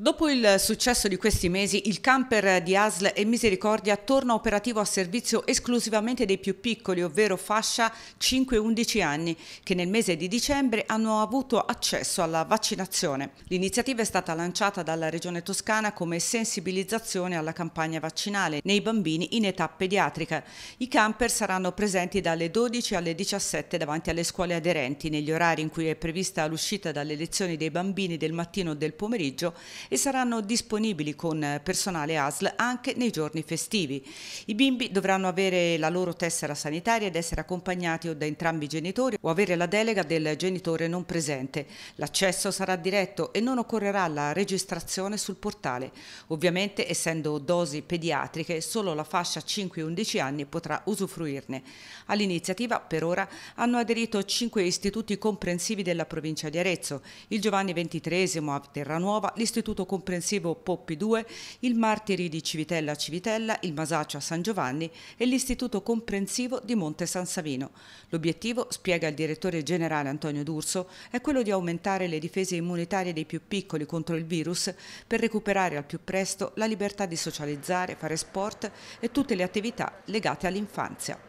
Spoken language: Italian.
Dopo il successo di questi mesi, il camper di ASL e Misericordia torna operativo a servizio esclusivamente dei più piccoli, ovvero fascia 5-11 anni, che nel mese di dicembre hanno avuto accesso alla vaccinazione. L'iniziativa è stata lanciata dalla Regione Toscana come sensibilizzazione alla campagna vaccinale nei bambini in età pediatrica. I camper saranno presenti dalle 12 alle 17 davanti alle scuole aderenti, negli orari in cui è prevista l'uscita dalle lezioni dei bambini del mattino o del pomeriggio e saranno disponibili con personale ASL anche nei giorni festivi. I bimbi dovranno avere la loro tessera sanitaria ed essere accompagnati o da entrambi i genitori o avere la delega del genitore non presente. L'accesso sarà diretto e non occorrerà la registrazione sul portale. Ovviamente, essendo dosi pediatriche, solo la fascia 5-11 anni potrà usufruirne. All'iniziativa per ora hanno aderito cinque istituti comprensivi della provincia di Arezzo, il Giovanni XXIII a Terranuova, l'Istituto Istituto Comprensivo Poppi 2, il Martiri di Civitella Civitella, il Masaccio a San Giovanni e l'Istituto Comprensivo di Monte San Savino. L'obiettivo, spiega il direttore generale Antonio D'Urso, è quello di aumentare le difese immunitarie dei più piccoli contro il virus per recuperare al più presto la libertà di socializzare, fare sport e tutte le attività legate all'infanzia.